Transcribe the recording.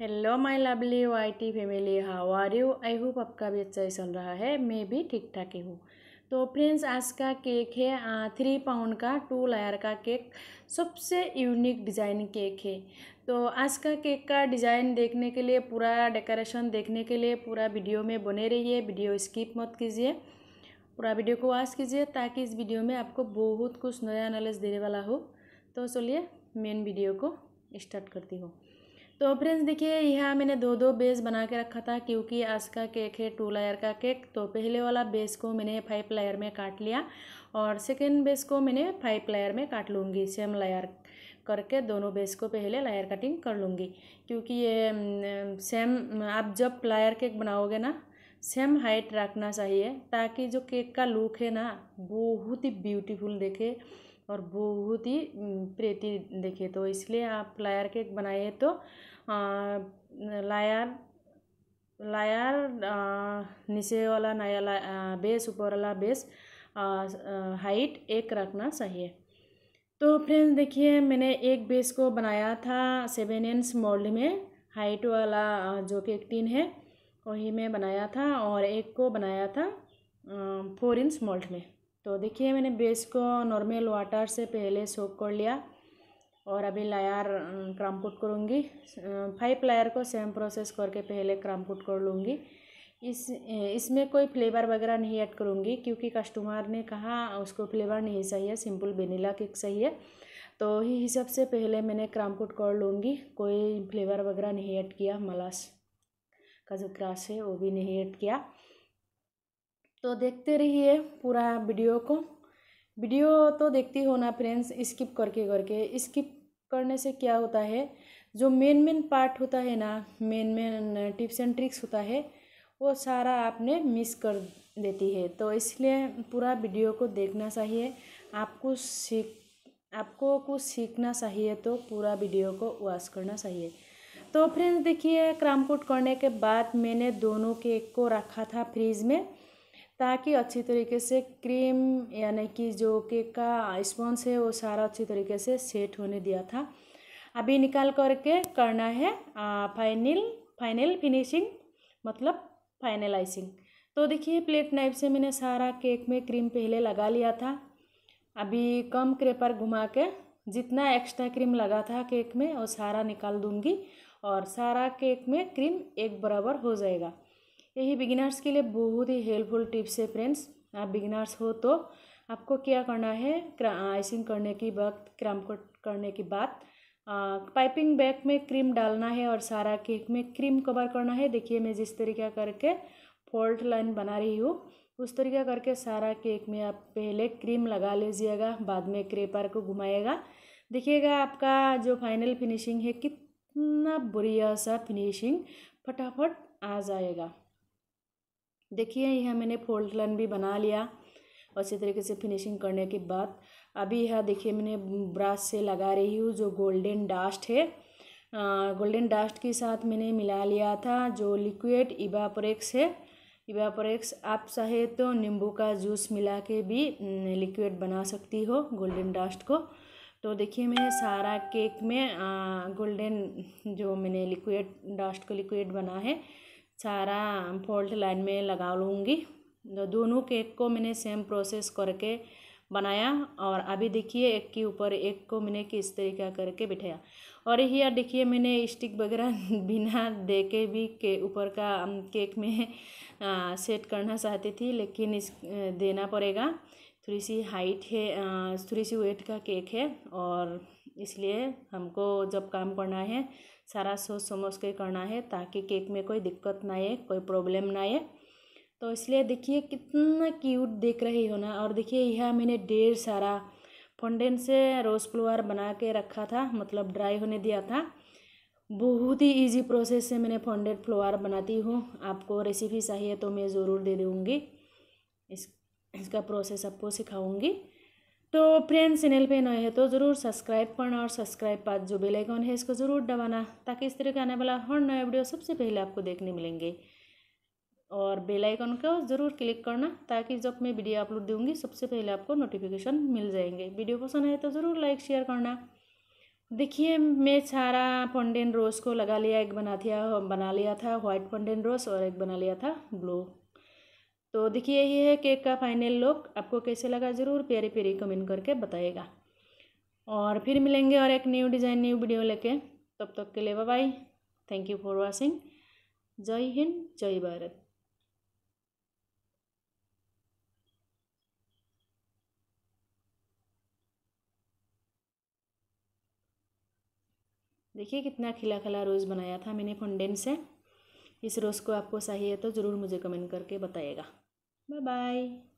Hello my lovely YT family how are you I hope आपका भी अच्छा ही चल रहा है मैं भी ठीक ठाक ही हूँ तो फ्रेंड्स आज का केक है थ्री पाउंड का टू लायर का केक सबसे यूनिक डिज़ाइन केक है तो आज का केक का डिज़ाइन देखने के लिए पूरा डेकोरेशन देखने के लिए पूरा वीडियो में बने रहिए वीडियो स्किप मत कीजिए पूरा वीडियो को वॉच कीजिए ताकि इस वीडियो में आपको बहुत कुछ नया नॉलेज देने वाला हो तो चलिए मेन वीडियो को स्टार्ट करती हूँ तो फ्रेंड्स देखिए यहाँ मैंने दो दो बेस बना के रखा था क्योंकि आज का केक है टू लायर का केक तो पहले वाला बेस को मैंने फाइव लायर में काट लिया और सेकेंड बेस को मैंने फाइव लायर में काट लूँगी सेम लायर करके दोनों बेस को पहले लायर कटिंग कर लूँगी क्योंकि ये सेम आप जब लायर केक बनाओगे ना सेम हाइट रखना चाहिए ताकि जो केक का लुक है ना बहुत ही ब्यूटीफुल देखे और बहुत ही प्रीति देखे तो इसलिए आप लायर केक बनाइए तो लायर लायर नीचे वाला नया बेस ऊपर वाला बेस हाइट एक रखना चाहिए तो फ्रेंड्स देखिए मैंने एक बेस को बनाया था सेवन इंच मोल्ड में हाइट वाला जो केक टीन है वही में बनाया था और एक को बनाया था फोर इंच मोल्ड में तो देखिए मैंने बेस को नॉर्मल वाटर से पहले सोक कर लिया और अभी लायर क्रम्पुट करूँगी फाइव लायर को सेम प्रोसेस करके पहले क्रम्पुट कर लूँगी इस इसमें कोई फ्लेवर वगैरह नहीं ऐड करूँगी क्योंकि कस्टमर ने कहा उसको फ्लेवर नहीं चाहिए सिंपल वेनीला केक चाहिए तो ही हिसाब से पहले मैंने क्रम्पुट कर लूँगी कोई फ्लेवर वगैरह नहीं ऐड किया मलास का जो है वो भी नहीं ऐड किया तो देखते रहिए पूरा वीडियो को वीडियो तो देखती हो ना फ्रेंड्स स्किप करके करके स्किप करने से क्या होता है जो मेन मेन पार्ट होता है ना main main tips and tricks होता है वो सारा आपने मिस कर देती है तो इसलिए पूरा वीडियो को देखना चाहिए आपको सीख आपको कुछ सीखना चाहिए तो पूरा वीडियो को वॉश करना चाहिए तो फ्रेंड्स देखिए क्राम करने के बाद मैंने दोनों केक को रखा था फ्रीज में ताकि अच्छी तरीके से क्रीम यानी कि जो केक का स्पॉन्स है वो सारा अच्छी तरीके से सेट होने दिया था अभी निकाल करके करना है फाइनल फाइनल फिनिशिंग मतलब फाइनलाइजिंग तो देखिए प्लेट नाइफ से मैंने सारा केक में क्रीम पहले लगा लिया था अभी कम क्रेपर घुमा के जितना एक्स्ट्रा क्रीम लगा था केक में वो सारा निकाल दूंगी और सारा केक में क्रीम एक बराबर हो जाएगा यही बिगिनर्स के लिए बहुत ही हेल्पफुल टिप्स है फ्रेंड्स आप बिगिनर्स हो तो आपको क्या करना है आइसिंग करने की वक्त क्रम को करने के बाद पाइपिंग बैग में क्रीम डालना है और सारा केक में क्रीम कवर करना है देखिए मैं जिस तरीका करके फॉल्ट लाइन बना रही हूँ उस तरीका करके सारा केक में आप पहले क्रीम लगा लीजिएगा बाद में क्रेपर को घुमाएगा देखिएगा आपका जो फाइनल फिनिशिंग है कितना बुरी सा फिनिशिंग फटाफट आ जाएगा देखिए यह मैंने फोल्ड लाइन भी बना लिया और इसी तरीके से फिनिशिंग करने के बाद अभी यह देखिए मैंने ब्रश से लगा रही हूँ जो गोल्डन डास्ट है गोल्डन डास्ट के साथ मैंने मिला लिया था जो लिक्विड इवापोरेक्स है इवापोरेक्स आप चाहे तो नींबू का जूस मिला के भी लिक्विड बना सकती हो गोल्डन डास्ट को तो देखिए मैं सारा केक में गोल्डन जो मैंने लिक्विड डास्ट को लिक्विड बना है सारा फोल्ट लाइन में लगा लूँगी तो दोनों केक को मैंने सेम प्रोसेस करके बनाया और अभी देखिए एक के ऊपर एक को मैंने किस तरीका करके बिठाया और यह देखिए मैंने स्टिक वगैरह बिना दे के भी के ऊपर का केक में आ, सेट करना चाहती थी लेकिन इस देना पड़ेगा थोड़ी सी हाइट है थोड़ी सी वेट का केक है और इसलिए हमको जब काम करना है सारा सोच समझ के करना है ताकि केक में कोई दिक्कत ना आए कोई प्रॉब्लम ना आए तो इसलिए देखिए कितना क्यूट देख रही हो ना और देखिए यह मैंने ढेर सारा फंडेन से रोज़ फ्लोअर बना के रखा था मतलब ड्राई होने दिया था बहुत ही इजी प्रोसेस से मैंने फंडेड फ्लोअर बनाती हूँ आपको रेसिपी चाहिए तो मैं ज़रूर दे दूँगी इस इसका प्रोसेस आपको सिखाऊँगी तो फ्रेंड्स चैनल पे नए हो तो ज़रूर सब्सक्राइब करना और सब्सक्राइब पास जो बेल आइकन है इसको ज़रूर दबाना ताकि इस तरह का आने वाला हर नया वीडियो सबसे पहले आपको देखने मिलेंगे और बेल आइकन का ज़रूर क्लिक करना ताकि जब मैं वीडियो अपलोड दूँगी सबसे पहले आपको नोटिफिकेशन मिल जाएंगे वीडियो पसंद आए तो ज़रूर लाइक शेयर करना देखिए मैं सारा फंडेन रोज़ को लगा लिया एक बना दिया बना लिया था व्हाइट फंडेन रोज़ और एक बना लिया था ब्लू तो देखिए ये है केक का फाइनल लुक आपको कैसे लगा ज़रूर प्यारे प्यारे कमेंट करके बताइएगा और फिर मिलेंगे और एक न्यू डिज़ाइन न्यू वीडियो लेके तब तक के लिए bye thank you for watching जय हिंद जय भारत देखिए कितना खिला खिला रोज़ बनाया था मैंने फंडेन से इस रोज़ को आपको चाहिए तो ज़रूर मुझे कमेंट करके बताइएगा Bye-bye.